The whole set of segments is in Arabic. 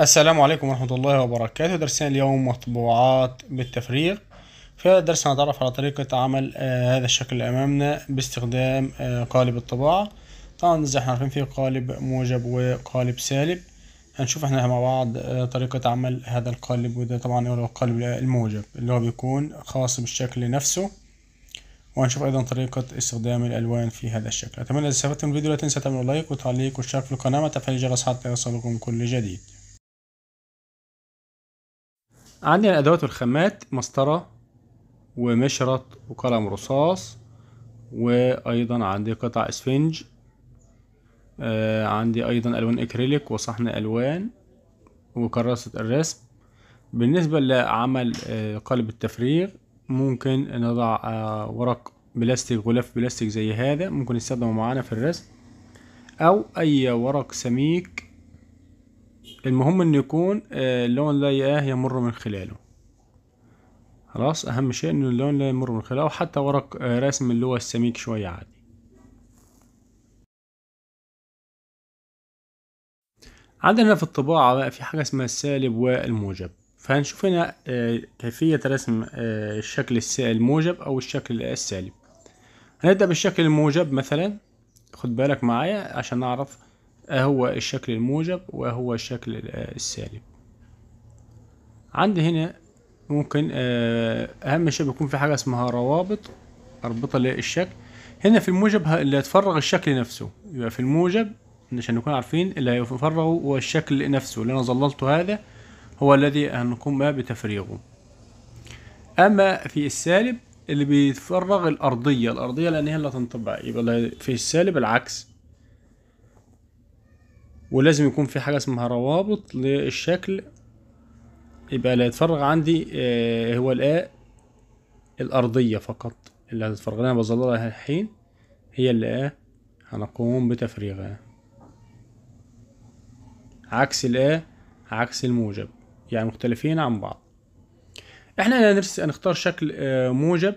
السلام عليكم ورحمة الله وبركاته درسنا اليوم مطبوعات بالتفريغ في هذا الدرس هنتعرف على طريقة عمل آه هذا الشكل اللي أمامنا باستخدام آه قالب الطباعة طبعا زي احنا عارفين فيه قالب موجب وقالب سالب هنشوف احنا مع بعض آه طريقة عمل هذا القالب وده طبعا هو القالب الموجب اللي هو بيكون خاص بالشكل نفسه وهنشوف أيضا طريقة استخدام الألوان في هذا الشكل أتمنى إذا استفدتم من الفيديو لا تنسى تعملوا لايك وتعليق واشتراك في القناة وتفعيل الجرس حتى يصلكم كل جديد عندنا الأدوات والخامات مسطرة ومشرط وقلم رصاص وأيضا عندي قطع اسفنج آه عندي أيضا ألوان أكريليك وصحن ألوان وكراسة الرسم بالنسبة لعمل آه قالب التفريغ ممكن نضع آه ورق بلاستيك غلاف بلاستيك زي هذا ممكن يستخدمه معانا في الرسم أو أي ورق سميك المهم انه يكون آه، اللون لا يمر من خلاله خلاص اهم شيء انه اللون لا يمر من خلاله حتى ورق آه، رسم اللي هو السميك شوية عادي عندنا في الطباعة بقى في حاجة اسمها السالب والموجب فهنشوف هنا آه، كيفية رسم الشكل الموجب أو الشكل السالب هنبدأ بالشكل الموجب مثلا خد بالك معايا عشان نعرف هو الشكل الموجب وهو الشكل السالب عندي هنا ممكن آه، اهم شيء بيكون في حاجه اسمها روابط اربطها للشكل هنا في الموجب اللي هتفرغ الشكل نفسه يبقى في الموجب عشان نكون عارفين اللي هيفرغه هو الشكل نفسه اللي انا ظللته هذا هو الذي هنقوم بتفريغه اما في السالب اللي بيتفرغ الارضيه الارضيه لان هي اللي هتنطبع يبقى في السالب العكس ولازم يكون في حاجه اسمها روابط للشكل يبقى اللي هيتفرغ عندي آه، هو الاء الارضيه فقط اللي هتتفرغ لها بظللها الحين هي اللي آه، هنقوم بتفريغها عكس الاء عكس الموجب يعني مختلفين عن بعض احنا هنرسم هنختار شكل آه، موجب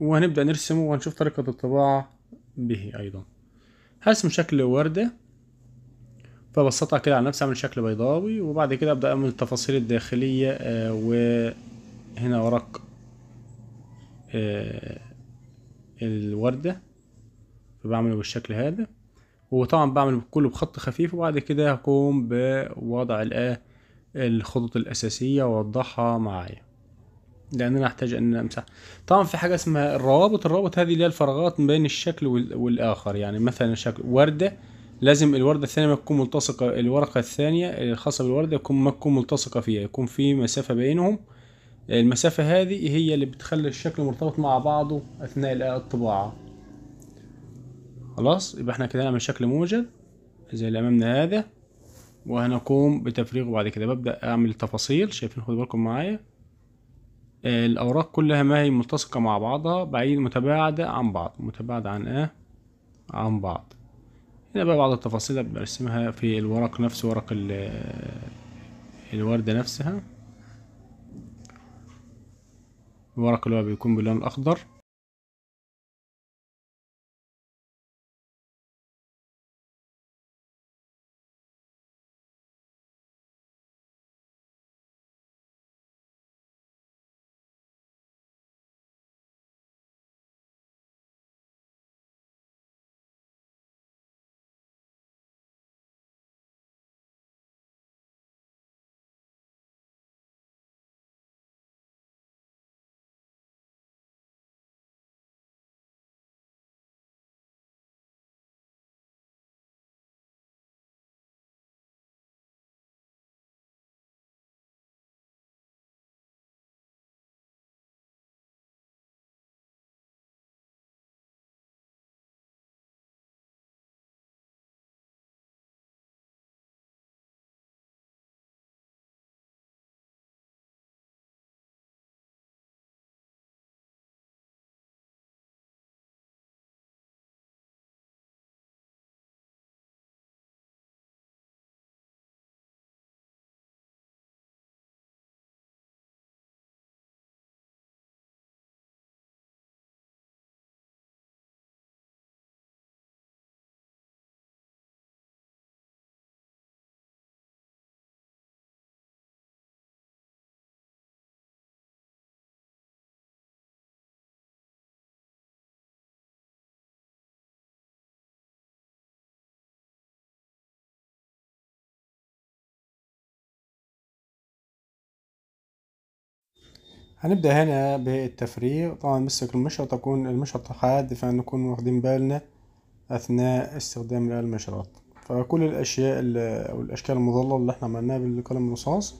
وهنبدأ نرسمه وهنشوف طريقة الطباعة به أيضا هرسم شكل وردة ببسطها كده على نفسي اعمل شكل بيضاوي وبعد كده ابدا اعمل التفاصيل الداخليه آه وهنا ورق آه الورده فبعمله بالشكل هذا وطبعا بعمل كله بخط خفيف وبعد كده هقوم بوضع آه، الخطوط الاساسيه واوضحها معايا لان انا احتاج ان امسح طبعا في حاجه اسمها الروابط الروابط هذه اللي هي الفراغات بين الشكل والاخر يعني مثلا شكل ورده لازم الورده الثانيه ما تكون ملتصقه الورقه الثانيه الخاصه بالورده يكون ما تكون ملتصقه فيها يكون في مسافه بينهم المسافه هذه هي اللي بتخلي الشكل مرتبط مع بعضه اثناء الطباعه خلاص يبقى احنا كده نعمل شكل موجب زي اللي امامنا هذا وهنقوم بتفريغه بعد كده ببدا اعمل تفاصيل شايفين خدوا بالكم معايا الاوراق كلها ما هي ملتصقه مع بعضها بعيد متباعده عن بعض متباعده عن ايه عن بعض هنا بقى بعض التفاصيل برسمها في الورق نفسه ورق الوردة نفسها الورق اللي هو بيكون باللون الأخضر هنبدأ هنا بالتفريغ طبعا نمسك المشرط أكون المشرط حاد فنكون واخدين بالنا أثناء استخدام المشرط فكل الأشياء أو الأشكال المظللة اللي احنا عملناها بالقلم الرصاص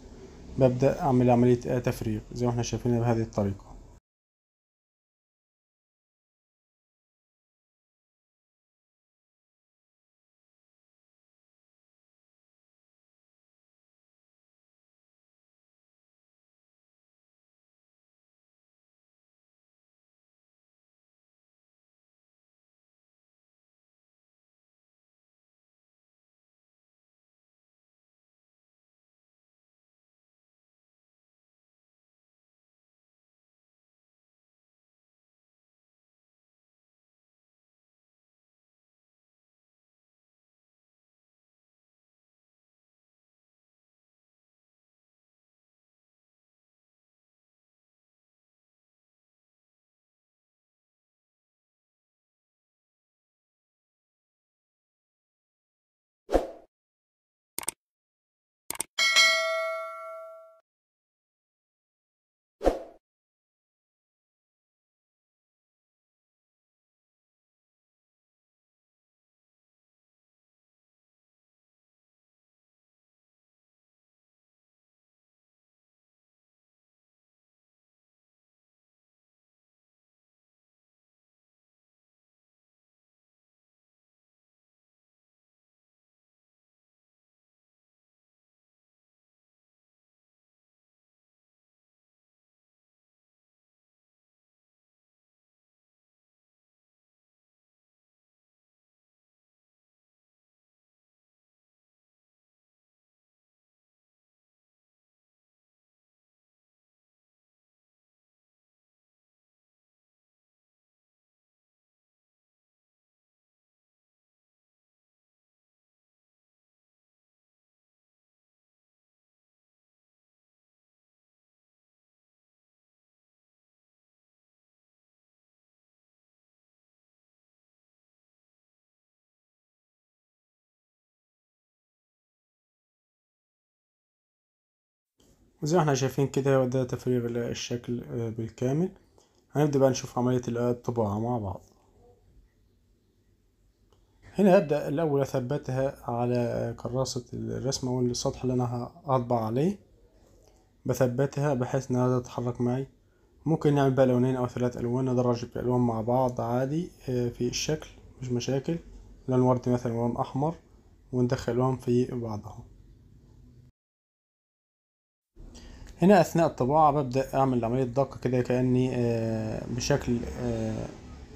ببدأ أعمل عملية تفريغ زي ما احنا شايفينها بهذه الطريقة وزي ما احنا شايفين كده ده تفريغ الشكل آه، بالكامل هنبدأ بقى نشوف عملية الطباعة مع بعض هنا هبدأ الأول أثبتها على آه، كراسة الرسم أو السطح اللي أنا هطبع عليه بثبتها بحيث إنها تتحرك معي ممكن نعمل بقى لونين أو ثلاث ألوان ندرج الألوان مع بعض عادي آه، في الشكل مش مشاكل لون وردي مثلا ولون أحمر وندخل في بعضهم هنا اثناء الطباعة ببدأ اعمل عملية دقة كده كأني آه، بشكل آه،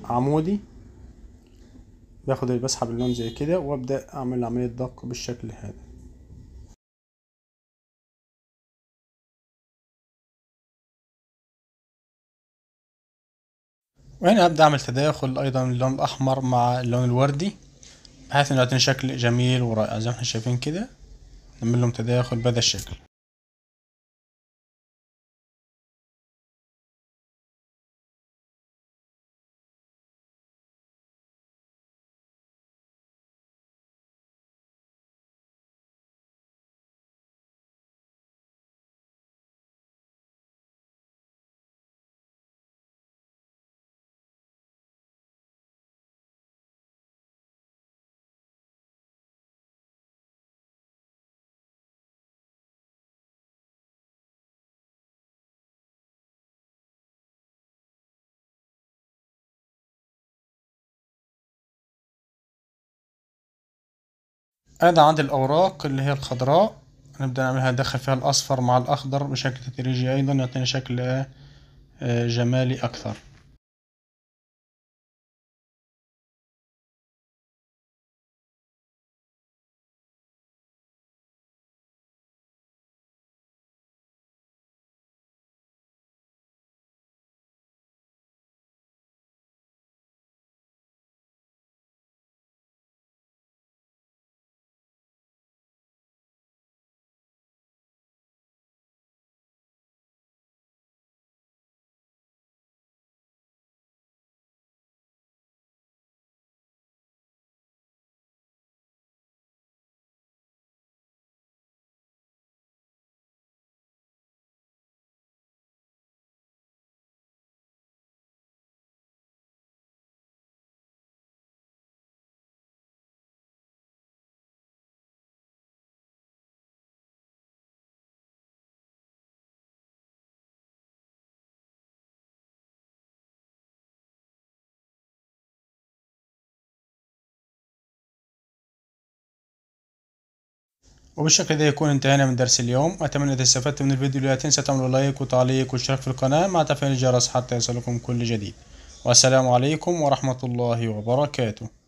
عمودي باخد بسحب اللون زي كده وابدأ اعمل عملية دق بالشكل هذا وهنا أبدأ أعمل تداخل أيضا اللون الأحمر مع اللون الوردي بحيث إنه يعطيني شكل جميل ورائع زي ما احنا شايفين كده نعمل لهم تداخل بهذا الشكل انا عندي الاوراق اللي هي الخضراء نبدأ نعملها ندخل فيها الاصفر مع الاخضر بشكل تدريجي ايضا يعطينا شكل آه، جمالي اكثر وبالشكل ده يكون انتهينا من درس اليوم أتمنى إذا استفدت من الفيديو لا تنسى تعمل لايك وتعليق واشتراك في القناة مع تفعيل الجرس حتى يصلكم كل جديد والسلام عليكم ورحمة الله وبركاته